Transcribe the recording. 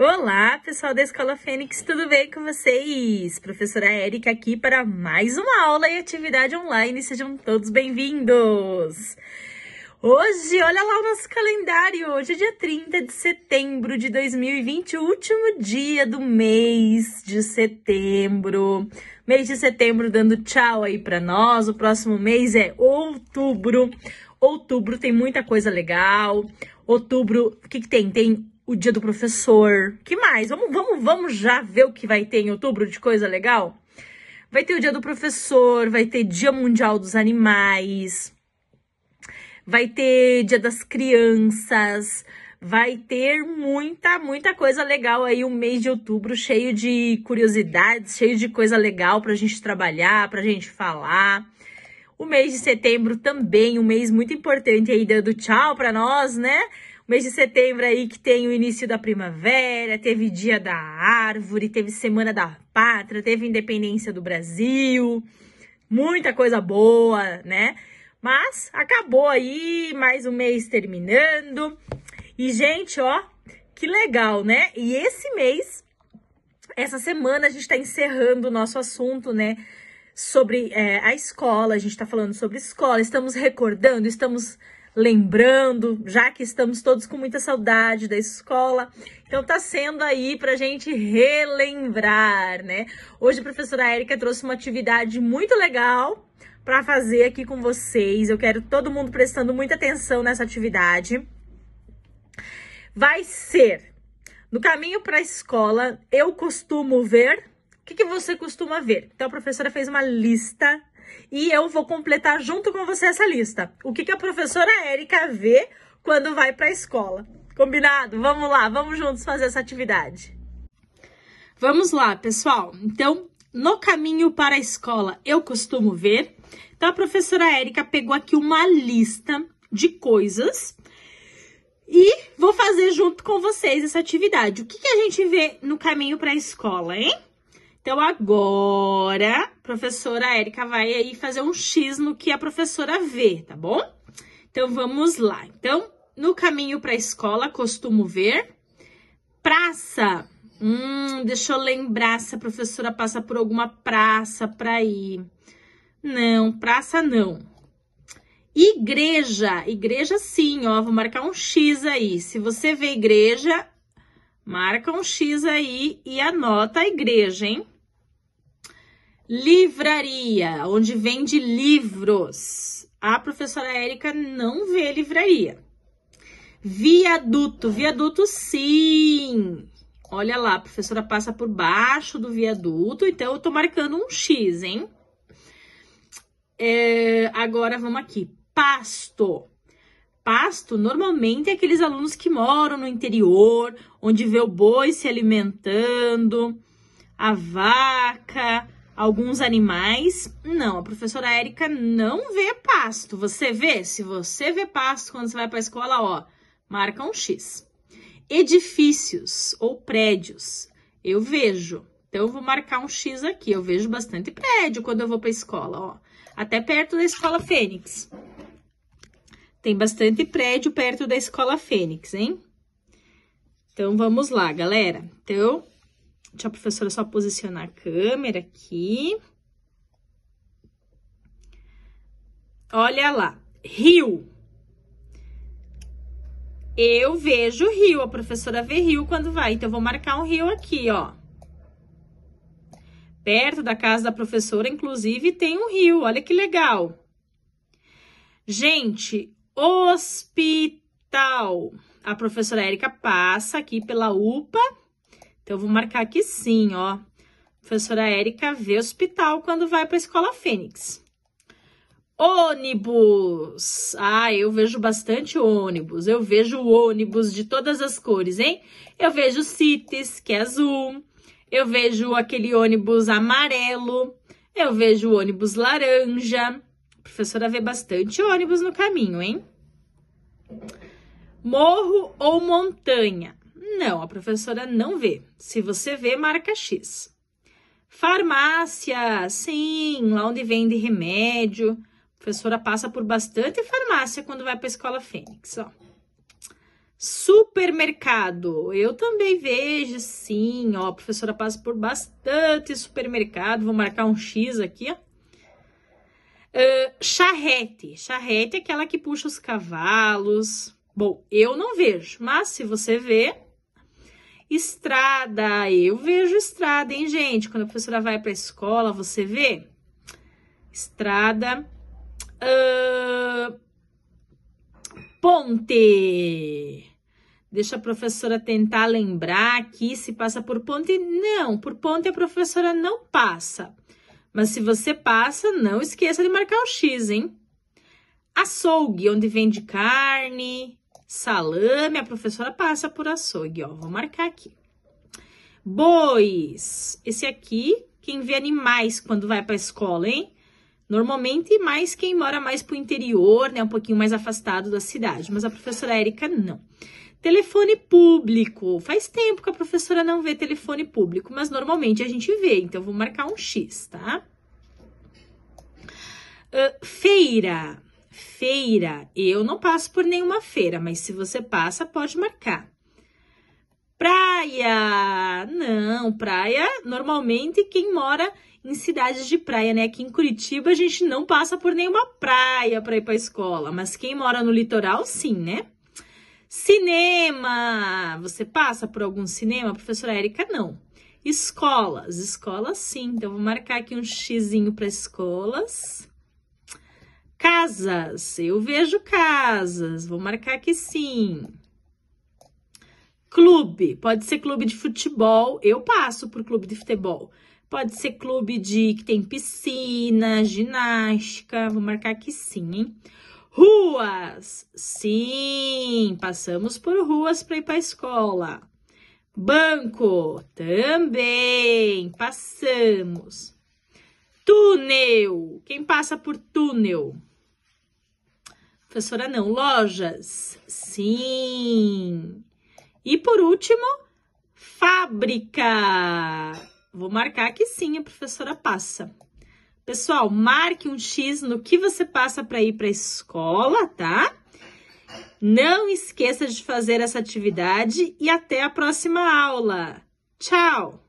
Olá, pessoal da Escola Fênix, tudo bem com vocês? Professora Érica aqui para mais uma aula e atividade online. Sejam todos bem-vindos! Hoje, olha lá o nosso calendário. Hoje é dia 30 de setembro de 2020, último dia do mês de setembro. Mês de setembro dando tchau aí para nós. O próximo mês é outubro. Outubro tem muita coisa legal. Outubro, o que, que tem? Tem o dia do professor. Que mais? Vamos, vamos, vamos já ver o que vai ter em outubro de coisa legal? Vai ter o dia do professor, vai ter dia mundial dos animais, vai ter dia das crianças, vai ter muita, muita coisa legal aí o mês de outubro, cheio de curiosidades, cheio de coisa legal pra gente trabalhar, pra gente falar. O mês de setembro também, um mês muito importante aí dando tchau pra nós, né? mês de setembro aí que tem o início da primavera, teve dia da árvore, teve semana da pátria, teve independência do Brasil, muita coisa boa, né? Mas acabou aí, mais um mês terminando. E, gente, ó, que legal, né? E esse mês, essa semana, a gente tá encerrando o nosso assunto, né? Sobre é, a escola, a gente tá falando sobre escola, estamos recordando, estamos lembrando, já que estamos todos com muita saudade da escola. Então tá sendo aí pra gente relembrar, né? Hoje a professora Érica trouxe uma atividade muito legal para fazer aqui com vocês. Eu quero todo mundo prestando muita atenção nessa atividade. Vai ser no caminho para a escola, eu costumo ver. O que, que você costuma ver? Então a professora fez uma lista e eu vou completar junto com você essa lista. O que, que a professora Érica vê quando vai para a escola? Combinado? Vamos lá, vamos juntos fazer essa atividade. Vamos lá, pessoal. Então, no caminho para a escola, eu costumo ver. Então, a professora Érica pegou aqui uma lista de coisas e vou fazer junto com vocês essa atividade. O que, que a gente vê no caminho para a escola, hein? Então, agora, a professora Érica vai aí fazer um X no que a professora vê, tá bom? Então, vamos lá. Então, no caminho para a escola, costumo ver. Praça. Hum, deixa eu lembrar se a professora passa por alguma praça para ir. Não, praça não. Igreja. Igreja sim, ó. Vou marcar um X aí. Se você vê igreja, Marca um X aí e anota a igreja, hein? Livraria, onde vende livros. A professora Érica não vê livraria. Viaduto, viaduto sim. Olha lá, a professora passa por baixo do viaduto, então eu tô marcando um X, hein? É, agora vamos aqui. Pasto pasto normalmente é aqueles alunos que moram no interior, onde vê o boi se alimentando, a vaca, alguns animais. Não, a professora Érica não vê pasto. Você vê? Se você vê pasto quando você vai para a escola, ó, marca um X. Edifícios ou prédios, eu vejo. Então, eu vou marcar um X aqui. Eu vejo bastante prédio quando eu vou para a escola, ó. Até perto da escola Fênix. Tem bastante prédio perto da Escola Fênix, hein? Então, vamos lá, galera. Então, deixa a professora só posicionar a câmera aqui. Olha lá, rio. Eu vejo rio, a professora vê rio quando vai. Então, eu vou marcar um rio aqui, ó. Perto da casa da professora, inclusive, tem um rio. Olha que legal. Gente, hospital. A professora Érica passa aqui pela UPA. Então, eu vou marcar aqui sim, ó. professora Érica vê hospital quando vai para a escola Fênix. Ônibus. Ah, eu vejo bastante ônibus. Eu vejo ônibus de todas as cores, hein? Eu vejo Cities, que é azul. Eu vejo aquele ônibus amarelo. Eu vejo ônibus laranja professora vê bastante ônibus no caminho, hein? Morro ou montanha? Não, a professora não vê. Se você vê, marca X. Farmácia, sim, lá onde vende remédio. A professora passa por bastante farmácia quando vai para a escola Fênix, ó. Supermercado, eu também vejo, sim, ó. A professora passa por bastante supermercado. Vou marcar um X aqui, ó. Ah, charrete. Charrete é aquela que puxa os cavalos. Bom, eu não vejo, mas se você vê, estrada. Eu vejo estrada, hein, gente? Quando a professora vai para a escola, você vê estrada. Uh, ponte. Deixa a professora tentar lembrar aqui se passa por ponte. Não, por ponte a professora não passa. Mas se você passa, não esqueça de marcar o X, hein? Açougue, onde vende carne, salame, a professora passa por açougue, ó. Vou marcar aqui. Bois, esse aqui, quem vê animais quando vai para a escola, hein? Normalmente, mais quem mora mais para o interior, né, um pouquinho mais afastado da cidade. Mas a professora Érica não. Telefone público. Faz tempo que a professora não vê telefone público, mas normalmente a gente vê, então vou marcar um X, tá? Uh, feira. Feira. Eu não passo por nenhuma feira, mas se você passa, pode marcar. Praia. Não, praia, normalmente quem mora em cidades de praia, né? Aqui em Curitiba a gente não passa por nenhuma praia para ir para escola, mas quem mora no litoral, sim, né? Cinema! Você passa por algum cinema? Professora Érica, não. Escolas, escolas sim. Então vou marcar aqui um xizinho para escolas. Casas, eu vejo casas. Vou marcar aqui sim. Clube, pode ser clube de futebol. Eu passo por clube de futebol. Pode ser clube de que tem piscina, ginástica. Vou marcar aqui sim, hein? Ruas. Sim, passamos por ruas para ir para a escola. Banco. Também passamos. Túnel. Quem passa por túnel? Professora, não. Lojas. Sim. E por último, fábrica. Vou marcar que sim, a professora passa. Pessoal, marque um X no que você passa para ir para a escola, tá? Não esqueça de fazer essa atividade e até a próxima aula. Tchau!